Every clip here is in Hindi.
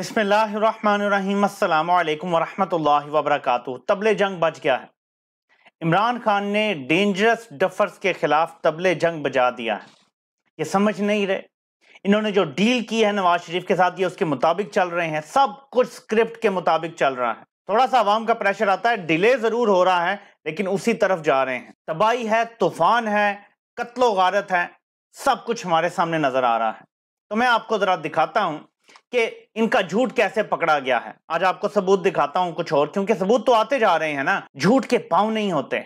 बसमीम वरहमल वबरक तबले जंग बच गया है इमरान खान ने डेंजरस डफर्स के ख़िलाफ़ तबले जंग बजा दिया है ये समझ नहीं रहे इन्होंने जो डील की है नवाज शरीफ के साथ ये उसके मुताबिक चल रहे हैं सब कुछ स्क्रिप्ट के मुताबिक चल रहा है थोड़ा सा आवाम का प्रेशर आता है डिले ज़रूर हो रहा है लेकिन उसी तरफ जा रहे हैं तबाही है तूफ़ान है कत्लो गारत है सब कुछ हमारे सामने नज़र आ रहा है तो मैं आपको ज़रा दिखाता हूँ कि इनका झूठ कैसे पकड़ा गया है आज आपको सबूत दिखाता हूं कुछ और क्योंकि सबूत तो आते जा रहे हैं ना झूठ के पाव नहीं होते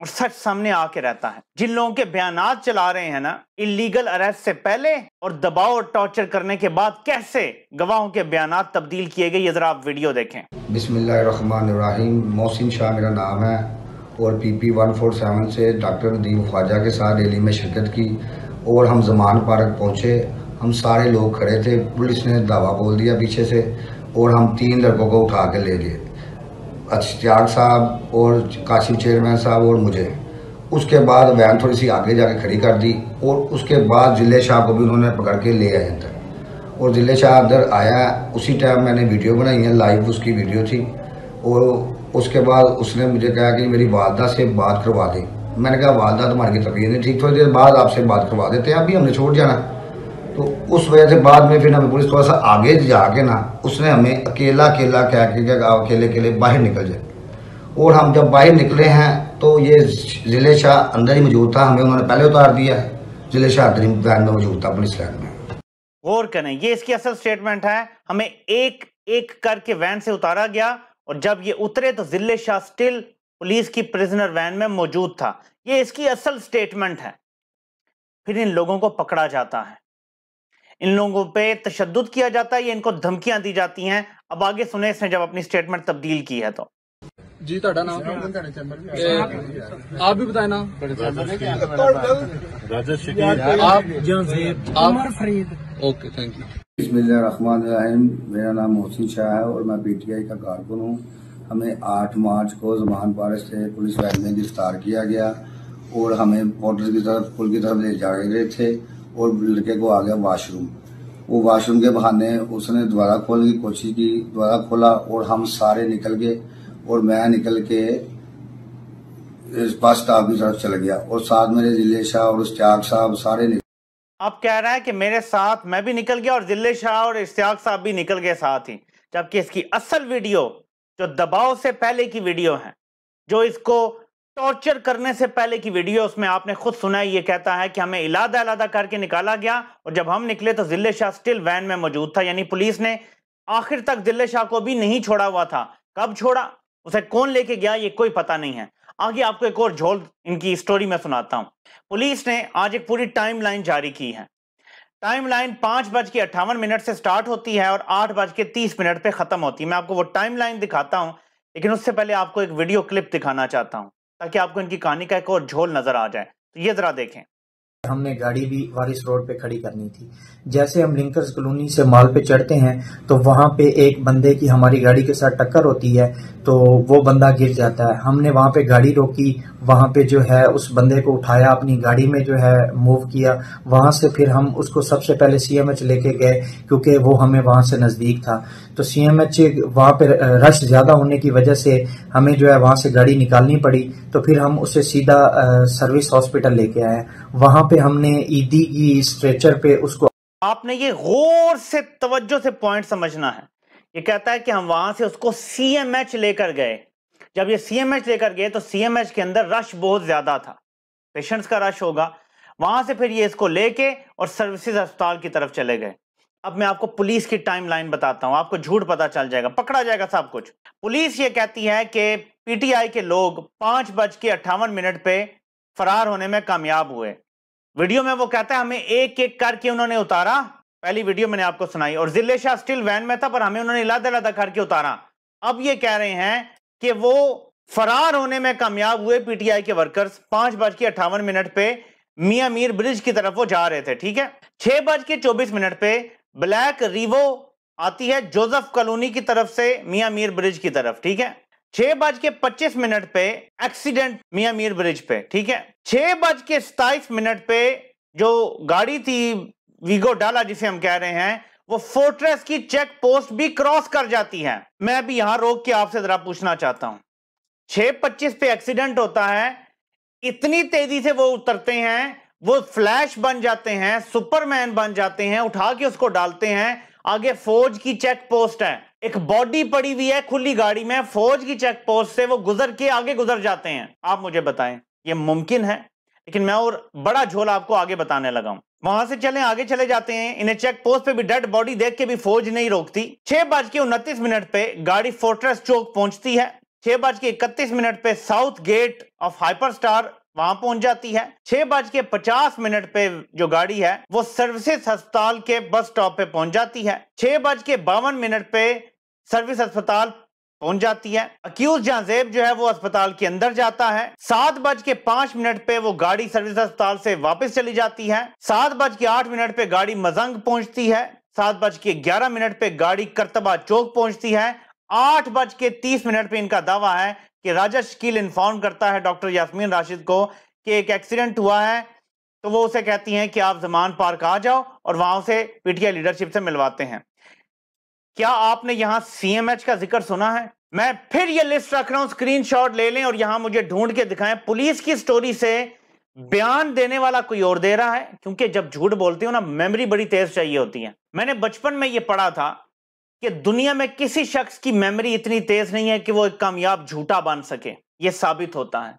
और सच सामने आके रहता है जिन लोगों के बयान चला रहे हैं ना इलीगल अरेस्ट से पहले और दबाव और टॉर्चर करने के बाद कैसे गवाहों के बयान तब्दील किए गए ये जरा आप वीडियो देखें बिस्मिल्लाम मोहसिन शाह मेरा नाम है और P P one four seven से डॉक्टर नदीम ख्वाजा के साथ रैली में शिरकत की और हम जमान पार्क पहुँचे हम सारे लोग खड़े थे पुलिस ने दावा बोल दिया पीछे से और हम तीन लड़कों को उठा के ले लिए अश्तियाक साहब और काशी चेयरमैन साहब और मुझे उसके बाद वैन थोड़ी सी आगे जाके खड़ी कर दी और उसके बाद जिले शाह को भी उन्होंने पकड़ के ले आए अंदर और जिले शाह अंदर आया उसी टाइम मैंने वीडियो बनाई है लाइव उसकी वीडियो थी और उसके बाद उसने मुझे कहा कि मेरी वालदा से बात करवा दें मैंने कहा वालदा तुम्हारी तबीयत नहीं ठीक थोड़ी देर बाद आपसे बात करवा देते हैं अभी हमने छोड़ जाना तो उस वजह से बाद में फिर हमें पुलिस थोड़ा सा आगे जाके ना उसने हमें अकेला अकेला क्या क्या अकेले अकेले बाहर निकल जाए और हम जब बाहर निकले हैं तो ये ज़िले शाह अंदर ही मौजूद था हमें उन्होंने पहले उतार दिया है ज़िले शाह अंदर वैन में मौजूद था पुलिस लाइन में और करें ये इसकी असल स्टेटमेंट है हमें एक एक करके वैन से उतारा गया और जब ये उतरे तो जिले शाह स्टिल पुलिस की प्रिजनर वैन में मौजूद था ये इसकी असल स्टेटमेंट है फिर इन लोगों को पकड़ा जाता है इन लोगों पे तशद किया जाता है या इनको धमकियां दी जाती हैं अब आगे सुने इसने जब अपनी स्टेटमेंट तब्दील की है तो जी ਤੁਹਾਡਾ आप जंजीर उमर थैंक यू मेरा नाम मोहसिन शाह है और मैं पीटीआई का कारकुन हूँ हमें 8 मार्च को जमान पारे से पुलिस वैन में गिरफ्तार किया गया और हमें बॉर्डर की तरफ पुल की तरफ ले जा रहे थे और लड़के को आ गया वाशरूम वो वाशरूम के बहाने उसने द्वारा खोलने की कोशिश की द्वारा खोला और हम सारे निकल गए और मैं निकल के बस स्टाफ की तरफ चला गया और साथ मेरे जिले शाह और इश्तियाक साहब सारे निकल अब कह रहा है कि मेरे साथ मैं भी निकल गया और जिले शाह और इश्तियाक साहब भी निकल गए साथ ही जबकि इसकी असल वीडियो जो दबाव से पहले की वीडियो है जो इसको टॉर्चर करने से पहले की वीडियो उसमें आपने खुद सुना है ये कहता है कि हमें इलादा इलादा करके निकाला गया और जब हम निकले तो जिले शाह स्टिल वैन में मौजूद था यानी पुलिस ने आखिर तक जिले शाह को भी नहीं छोड़ा हुआ था कब छोड़ा उसे कौन लेके गया ये कोई पता नहीं है आगे आपको एक और झोल इनकी स्टोरी में सुनाता हूँ पुलिस ने आज एक पूरी टाइम लाइन जारी की है टाइम लाइन पांच बज के अट्ठावन मिनट से स्टार्ट होती है और आठ बज के तीस मिनट पर ख़त्म होती है मैं आपको वो टाइम लाइन दिखाता हूँ लेकिन उससे पहले आपको एक वीडियो क्लिप दिखाना चाहता हूँ ताकि आपको इनकी कहानी का एक और झोल नजर आ जाए तो ये जरा देखें हमने गाड़ी भी वारिस रोड पे खड़ी करनी थी जैसे हम लिंकर्स कॉलोनी से माल पे चढ़ते हैं तो वहां पे एक बंदे की हमारी गाड़ी के साथ टक्कर होती है तो वो बंदा गिर जाता है हमने वहाँ पे गाड़ी रोकी वहाँ पे जो है उस बंदे को उठाया अपनी गाड़ी में जो है मूव किया वहां से फिर हम उसको सबसे पहले सी एम एच लेके गए क्योंकि वो हमें वहां से नज़दीक था तो सीएमएच वहां पर रश ज़्यादा होने की वजह से हमें जो है वहां से गाड़ी निकालनी पड़ी तो फिर हम उसे सीधा सर्विस हॉस्पिटल लेके आए वहां पे हमने ईदी e की स्ट्रेचर पे उसको आपने ये गौर से तवज्जो से पॉइंट समझना है ये कहता है कि हम वहां से उसको सीएमएच लेकर गए जब ये सीएमएच लेकर गए तो सीएमएच के अंदर रश बहुत ज्यादा था पेशेंट्स का रश होगा वहां से फिर ये इसको लेके और सर्विसेज अस्पताल की तरफ चले गए अब मैं आपको पुलिस की टाइमलाइन बताता हूं आपको झूठ पता चल जाएगा पकड़ा जाएगा सब कुछ पुलिस ये कहती है कि पीटीआई के लोग पांच बज के अट्ठावन मिनट पे फरार होने में कामयाब हुए वीडियो में वो कहता है हमें एक एक करके उन्होंने उतारा पहली वीडियो मैंने आपको सुनाई और जिले शाह स्टिल वैन में था पर हमें उन्होंने इलादा इलादा करके उतारा अब ये कह रहे हैं कि वो फरार होने में कामयाब हुए पीटीआई के वर्कर्स पांच बज के अट्ठावन मिनट पे मियाँ मीर ब्रिज की तरफ वो जा रहे थे ठीक है छह बज के चौबीस मिनट पे ब्लैक रिवो आती है जोसेफ कॉलोनी की तरफ से मियां मीर ब्रिज की तरफ ठीक है छह बज के पच्चीस मिनट पे एक्सीडेंट मियां मीर ब्रिज पे ठीक है छह बज के सताइस मिनट पे जो गाड़ी थी वीगो डाला जिसे हम कह रहे हैं वो फोर्ट्रेस की चेक पोस्ट भी क्रॉस कर जाती है मैं अभी यहां रोक के आपसे जरा पूछना चाहता हूं छह पच्चीस पे एक्सीडेंट होता है इतनी तेजी से वो उतरते हैं वो फ्लैश बन जाते हैं सुपरमैन बन जाते हैं उठा के उसको डालते हैं आगे फौज की चेक पोस्ट है एक बॉडी पड़ी हुई है खुली गाड़ी में फौज की चेक पोस्ट से वो गुजर के आगे गुजर जाते हैं आप मुझे बताएं ये मुमकिन है लेकिन मैं और बड़ा झोल आपको आगे बताने लगा हूं वहां से चले आगे चले जाते हैं इन्हें चेक पोस्ट पे भी डेड बॉडी देख के भी फौज नहीं रोकती छह बज के उनतीस मिनट पे गाड़ी फोर्ट्रेस चौक पहुंचती है छह बज के इकतीस मिनट पे south gate of Hyperstar वहां पहुंच जाती है छह बज के पचास मिनट पे जो गाड़ी है वो सर्विसेज अस्पताल के बस स्टॉप पे पहुंच जाती है छह बज के बावन मिनट पे सर्विस अस्पताल पहुंच जाती है अक्यूज जाजेब जो है वो अस्पताल के अंदर जाता है सात बज के पांच मिनट पे वो गाड़ी सर्विस अस्पताल से वापस चली जाती है सात बज के आठ मिनट पे गाड़ी मजंग पहुंचती है सात बज के ग्यारह मिनट पे गाड़ी करतबा चौक पहुंचती है आठ बज के तीस मिनट पे इनका दावा है कि राजा शकील इन्फॉर्म करता है डॉक्टर यासमीन राशिद को कि एक एक्सीडेंट हुआ है तो वो उसे कहती हैं कि आप जमान पार्क आ जाओ और वहां से पीटीआई लीडरशिप से मिलवाते हैं क्या आपने यहां सीएमएच का जिक्र सुना है मैं फिर ये लिस्ट रख रहा हूं स्क्रीनशॉट ले लें और यहां मुझे ढूंढ के दिखाएं पुलिस की स्टोरी से बयान देने वाला कोई और दे रहा है क्योंकि जब झूठ बोलती हूँ ना मेमोरी बड़ी तेज चाहिए होती है मैंने बचपन में ये पढ़ा था कि दुनिया में किसी शख्स की मेमोरी इतनी तेज नहीं है कि वो एक कामयाब झूठा बन सके ये साबित होता है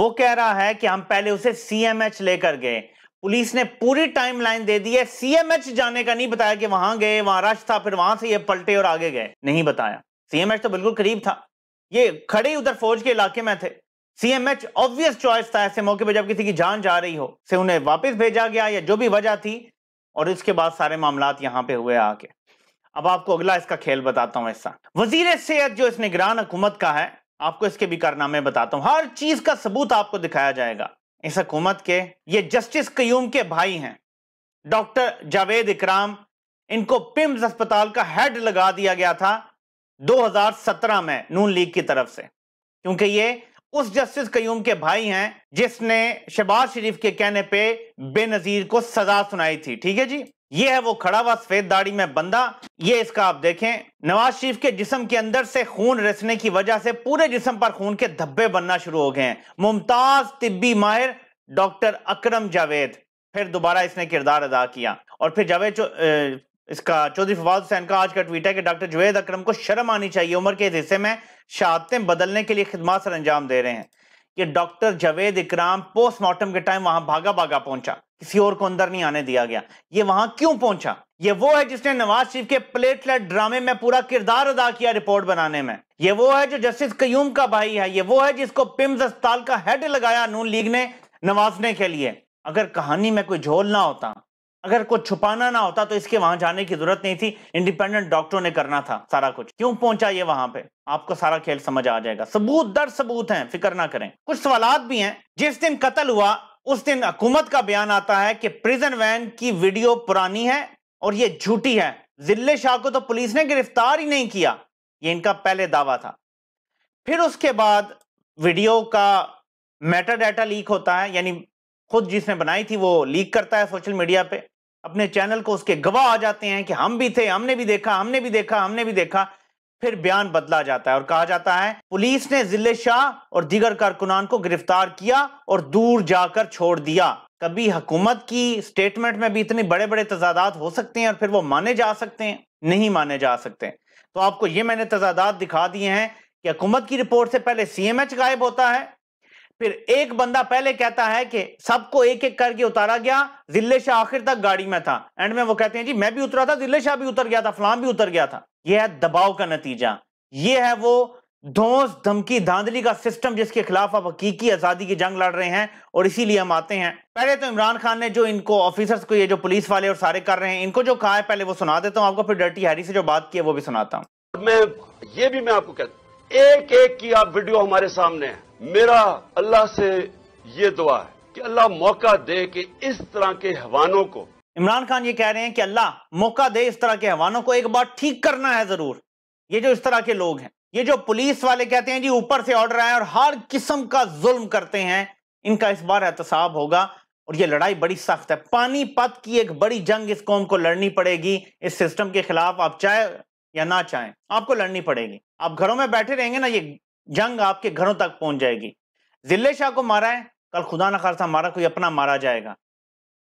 वो कह रहा है कि हम पहले उसे सीएमएच लेकर गए पुलिस ने पूरी टाइम लाइन दे दी है सीएमएच जाने का नहीं बताया कि वहां गए वहां रश था फिर वहां से ये पलटे और आगे गए नहीं बताया सीएमएच तो बिल्कुल करीब था ये खड़े उधर फौज के इलाके में थे सीएमएच ऑब्वियस चॉइस था ऐसे मौके पर जब किसी की जान जा रही हो से उन्हें वापस भेजा गया या जो भी वजह थी और इसके बाद सारे मामला यहां पर हुए आके अब आपको अगला इसका खेल बताता हूं ऐसा वजीर सेहत जो इस निगरान हुकूमत का है आपको इसके भी कारनामे बताता हूं हर चीज का सबूत आपको दिखाया जाएगा इस हकूमत के ये जस्टिस क्यूम के भाई हैं डॉक्टर जावेद इकराम इनको पिम्स अस्पताल का हेड लगा दिया गया था 2017 में नून लीग की तरफ से क्योंकि ये उस जस्टिस कयूम के भाई हैं जिसने शहबाज शरीफ के कहने पे बेनजीर को सजा सुनाई थी ठीक है जी ये है वो खड़ा हुआ सफेद दाढ़ी में बंदा ये इसका आप देखें नवाज शरीफ के जिसम के अंदर से खून रिसने की वजह से पूरे जिसम पर खून के धब्बे बनना शुरू हो गए हैं मुमताज तिब्बी माहिर डॉक्टर अकरम जावेद फिर दोबारा इसने किरदार अदा किया और फिर जावेद चो, इसका चौधरी फवाद हुसैन का आज का ट्वीट है कि डॉक्टर जावेद अक्रम को शर्म आनी चाहिए उम्र के इस हिस्से में शहादतें बदलने के लिए खिदमत सर अंजाम दे रहे हैं कि डॉक्टर जवेद इकराम पोस्टमार्टम के टाइम वहां भागा भागा पहुंचा किसी और को अंदर नहीं आने दिया गया ये वहां क्यों पहुंचा ये वो है जिसने नवाज शरीफ के प्लेटलेट ड्रामे में पूरा किरदार अदा किया रिपोर्ट बनाने में ये वो है जो जस्टिस कयूम का भाई है ये वो है जिसको पिम्स अस्पताल का हेड लगाया नून लीग ने नवाजने के लिए अगर कहानी में कोई झोल ना होता अगर कुछ छुपाना ना होता तो इसके वहां जाने की जरूरत नहीं थी इंडिपेंडेंट डॉक्टरों ने करना था सारा कुछ क्यों पहुंचा ये वहां पे आपको सारा खेल समझ आ जाएगा सबूत दर सबूत हैं फिक्र ना करें कुछ सवाल भी हैं जिस दिन कत्ल हुआ उस दिन हुकूमत का बयान आता है कि प्रिजन वैन की वीडियो पुरानी है और ये झूठी है जिले शाह को तो पुलिस ने गिरफ्तार ही नहीं किया ये इनका पहले दावा था फिर उसके बाद वीडियो का मेटा डाटा लीक होता है यानी खुद जिसने बनाई थी वो लीक करता है सोशल मीडिया पे अपने चैनल को उसके गवाह आ जाते हैं कि हम भी थे हमने भी देखा हमने भी देखा हमने भी देखा फिर बयान बदला जाता है और कहा जाता है पुलिस ने जिले शाह और दीगर कारकुनान को गिरफ्तार किया और दूर जाकर छोड़ दिया कभी हुकूमत की स्टेटमेंट में भी इतने बड़े बड़े तजादात हो सकते हैं और फिर वो माने जा सकते हैं नहीं माने जा सकते तो आपको ये मैंने तजादात दिखा दिए हैं कि हुकूमत की रिपोर्ट से पहले सीएमएच गायब होता है फिर एक बंदा पहले कहता है कि सबको एक एक करके उतारा गया जिले शाह आखिर तक गाड़ी में था एंड में वो कहते हैं जी मैं भी उतरा था जिले शाह भी उतर गया था फलाम भी उतर गया था यह है दबाव का नतीजा यह है वो धोस धमकी धांधली का सिस्टम जिसके खिलाफ आप हकीकी आज़ादी की जंग लड़ रहे हैं और इसीलिए हम आते हैं पहले तो इमरान खान ने जो इनको ऑफिसर्स को ये जो पुलिस वाले और सारे कर रहे हैं इनको जो कहा है पहले वो सुना देता हूँ आपको फिर डर्टी हैरी से जो बात की है वो भी सुनाता हूँ मैं ये भी मैं आपको कहता एक एक की आप वीडियो हमारे सामने है मेरा अल्लाह से ये दुआ है कि अल्लाह मौका दे कि इस तरह के हवानों को इमरान खान ये कह रहे हैं कि अल्लाह मौका दे इस तरह के हवानों को एक बार ठीक करना है जरूर ये जो इस तरह के लोग हैं ये जो पुलिस वाले कहते हैं जी ऊपर से ऑर्डर आए और हर किस्म का जुल्म करते हैं इनका इस बार एहतसाब होगा और ये लड़ाई बड़ी सख्त है पानीपत की एक बड़ी जंग इस कौम को लड़नी पड़ेगी इस सिस्टम के खिलाफ आप चाहे या ना चाहें आपको लड़नी पड़ेगी आप घरों में बैठे रहेंगे ना ये जंग आपके घरों तक पहुंच जाएगी जिले शाह को मारा है कल खुदा न खासा मारा कोई अपना मारा जाएगा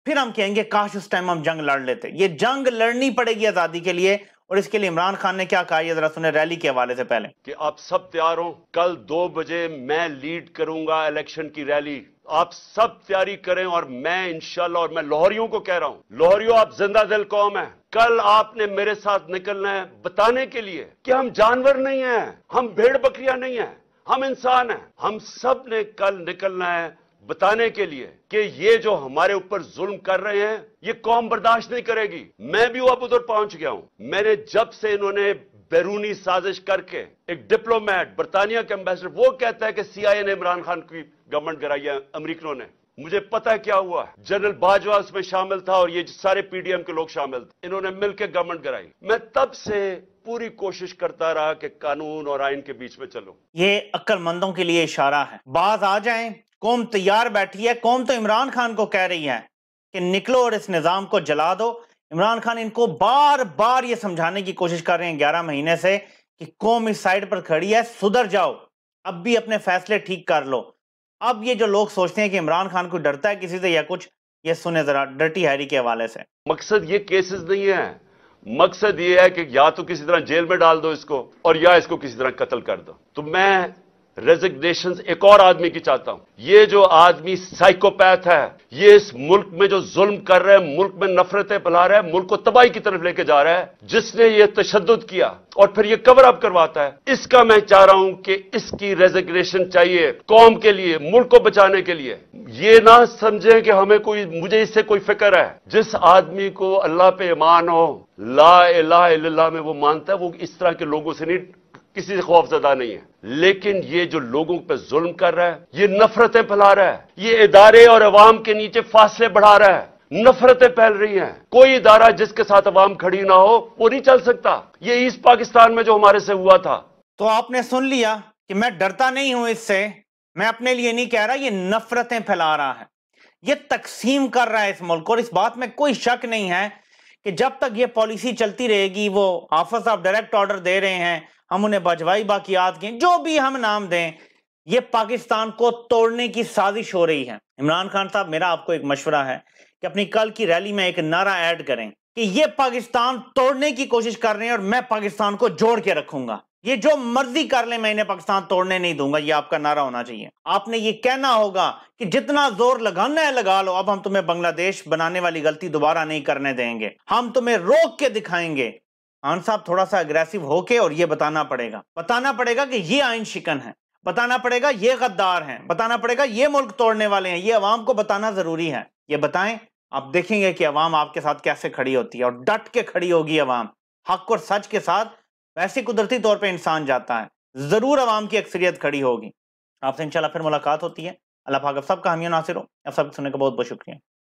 फिर हम कहेंगे काश उस टाइम हम जंग लड़ लेते ये जंग लड़नी पड़ेगी आज़ादी के लिए और इसके लिए इमरान खान ने क्या कहा ये जरा सुने रैली के हवाले से पहले कि आप सब तैयार हो कल दो बजे मैं लीड करूंगा इलेक्शन की रैली आप सब तैयारी करें और मैं इंशाल्लाह और मैं लाहौरियों को कह रहा हूं लाहौरियों आप जिंदा दिल कौम है कल आपने मेरे साथ निकलना है बताने के लिए कि हम जानवर नहीं है हम भेड़ बकरियां नहीं है हम इंसान हैं हम सब ने कल निकलना है बताने के लिए कि ये जो हमारे ऊपर जुल्म कर रहे हैं ये कौम बर्दाश्त नहीं करेगी मैं भी अब उधर पहुंच गया हूं मैंने जब से इन्होंने बैरूनी साजिश करके एक डिप्लोमैट बर्तानिया के एम्बेसडर वो कहता है कि सीआईए ने इमरान खान की गवर्नमेंट कराई है अमरीकनों ने मुझे पता है क्या हुआ जनरल बाजवा उसमें शामिल था और ये सारे पीडीएम के लोग शामिल थे इन्होंने मिलकर गवर्नमेंट कराई मैं तब से पूरी कोशिश करता रहा कि कानून और आइन के बीच में चलो ये अक्लमंदों के लिए इशारा है बाज आ जाए कौम तैयार बैठी है कौम तो इमरान खान को कह रही है कि निकलो और इस निज़ाम को जला दो इमरान खान इनको बार बार ये समझाने की कोशिश कर रहे हैं ग्यारह महीने से कि कौम इस साइड पर खड़ी है सुधर जाओ अब भी अपने फैसले ठीक कर लो अब ये जो लोग सोचते हैं कि इमरान खान को डरता है किसी से या कुछ ये सुने जरा डर्टी हैरी के हवाले से मकसद ये केसेस नहीं है मकसद ये है कि या तो किसी तरह जेल में डाल दो इसको और या इसको किसी तरह कत्ल कर दो तो मैं रेजिग्नेशन एक और आदमी की चाहता हूं ये जो आदमी साइकोपैथ है ये इस मुल्क में जो जुल्म कर रहे हैं मुल्क में नफरतें फैला रहे हैं मुल्क को तबाही की तरफ लेके जा रहा है जिसने ये तशद किया और फिर ये कवर अप करवाता है इसका मैं चाह रहा हूं कि इसकी रेजिग्नेशन चाहिए कौम के लिए मुल्क को बचाने के लिए ये ना समझे कि हमें कोई मुझे इससे कोई फिक्र है जिस आदमी को अल्लाह पे ईमान हो ला ला में वो मानता है वो इस तरह के लोगों से नहीं किसी से खौफजदा नहीं है लेकिन ये जो लोगों पर जुल्म कर रहा है ये नफरतें फैला रहा है ये इदारे और अवाम के नीचे फासले बढ़ा रहा है नफरतें फैल रही हैं कोई इदारा जिसके साथ अवाम खड़ी ना हो वो नहीं चल सकता ये ईस्ट पाकिस्तान में जो हमारे से हुआ था तो आपने सुन लिया कि मैं डरता नहीं हूं इससे मैं अपने लिए नहीं कह रहा ये नफरतें फैला रहा है ये तकसीम कर रहा है इस मुल्क और इस बात में कोई शक नहीं है कि जब तक ये पॉलिसी चलती रहेगी वो ऑफिस ऑफ डायरेक्ट ऑर्डर दे रहे हैं हम उन्हें बजवाई याद के जो भी हम नाम दें ये पाकिस्तान को तोड़ने की साजिश हो रही है इमरान खान साहब मेरा आपको एक मशवरा है कि अपनी कल की रैली में एक नारा ऐड करें कि ये पाकिस्तान तोड़ने की कोशिश कर रहे हैं और मैं पाकिस्तान को जोड़ के रखूंगा ये जो मर्जी कर ले मैं इन्हें पाकिस्तान तोड़ने नहीं दूंगा ये आपका नारा होना चाहिए आपने ये कहना होगा कि जितना जोर लगाना है लगा लो अब हम तुम्हें बांग्लादेश बनाने वाली गलती दोबारा नहीं करने देंगे हम तुम्हें रोक के दिखाएंगे आन साहब थोड़ा सा अग्रेसिव होके और ये बताना पड़ेगा बताना पड़ेगा कि ये आइन शिकन है बताना पड़ेगा ये गद्दार हैं बताना पड़ेगा ये मुल्क तोड़ने वाले हैं ये अवाम को बताना ज़रूरी है ये बताएं आप देखेंगे कि अवाम आपके साथ कैसे खड़ी होती है और डट के खड़ी होगी अवाम हक और सच के साथ वैसे कुदरती तौर पर इंसान जाता है ज़रूर अवाम की अक्सरियत खड़ी होगी आपसे इंशाल्लाह फिर मुलाकात होती है अल्लाह पाक सब का नासिर हो आप सब सुनने का बहुत बहुत शुक्रिया